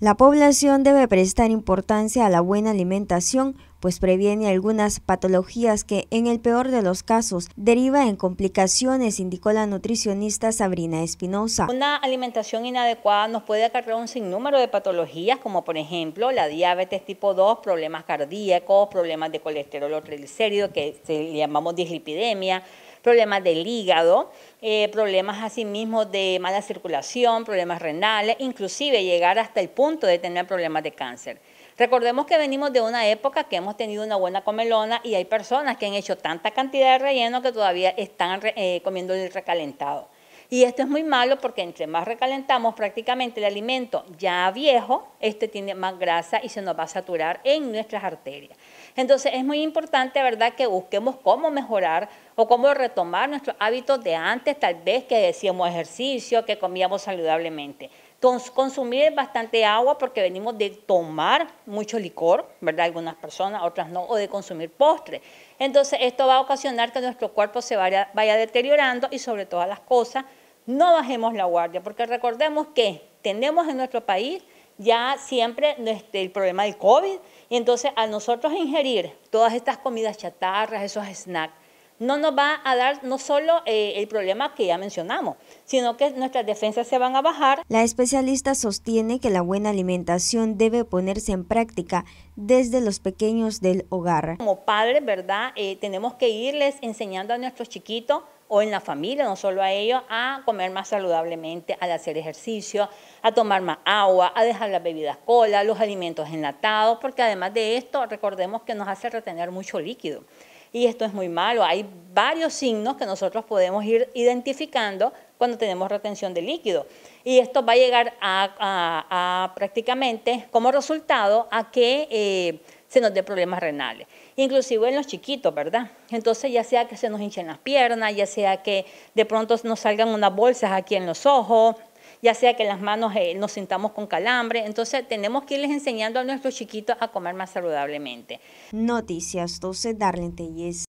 La población debe prestar importancia a la buena alimentación, pues previene algunas patologías que, en el peor de los casos, deriva en complicaciones, indicó la nutricionista Sabrina Espinosa. Una alimentación inadecuada nos puede acarrear un sinnúmero de patologías, como por ejemplo la diabetes tipo 2, problemas cardíacos, problemas de colesterol o triglicéridos, que llamamos dislipidemia, problemas del hígado, eh, problemas asimismo de mala circulación, problemas renales, inclusive llegar hasta el punto de tener problemas de cáncer. Recordemos que venimos de una época que hemos tenido una buena comelona y hay personas que han hecho tanta cantidad de relleno que todavía están eh, comiendo el recalentado. Y esto es muy malo porque entre más recalentamos prácticamente el alimento ya viejo, este tiene más grasa y se nos va a saturar en nuestras arterias. Entonces es muy importante, ¿verdad?, que busquemos cómo mejorar o cómo retomar nuestros hábitos de antes, tal vez que decíamos ejercicio, que comíamos saludablemente. consumir bastante agua porque venimos de tomar mucho licor, ¿verdad? Algunas personas, otras no, o de consumir postre. Entonces, esto va a ocasionar que nuestro cuerpo se vaya, deteriorando y sobre todas las cosas, no bajemos la guardia, porque recordemos que tenemos en nuestro país ya siempre el problema del COVID, y entonces al nosotros ingerir todas estas comidas chatarras, esos snacks, no nos va a dar no solo eh, el problema que ya mencionamos, sino que nuestras defensas se van a bajar. La especialista sostiene que la buena alimentación debe ponerse en práctica desde los pequeños del hogar. Como padres, ¿verdad? Eh, tenemos que irles enseñando a nuestros chiquitos o en la familia, no solo a ellos, a comer más saludablemente, al hacer ejercicio, a tomar más agua, a dejar las bebidas cola, los alimentos enlatados, porque además de esto, recordemos que nos hace retener mucho líquido y esto es muy malo. Hay varios signos que nosotros podemos ir identificando cuando tenemos retención de líquido. Y esto va a llegar a, prácticamente como resultado a que eh, se nos dé problemas renales, inclusive en los chiquitos, ¿verdad? Entonces ya sea que se nos hinchen las piernas, ya sea que de pronto nos salgan unas bolsas aquí en los ojos, ya sea que las manos eh, nos sintamos con calambre. Entonces tenemos que irles enseñando a nuestros chiquitos a comer más saludablemente. Noticias 12, Darlene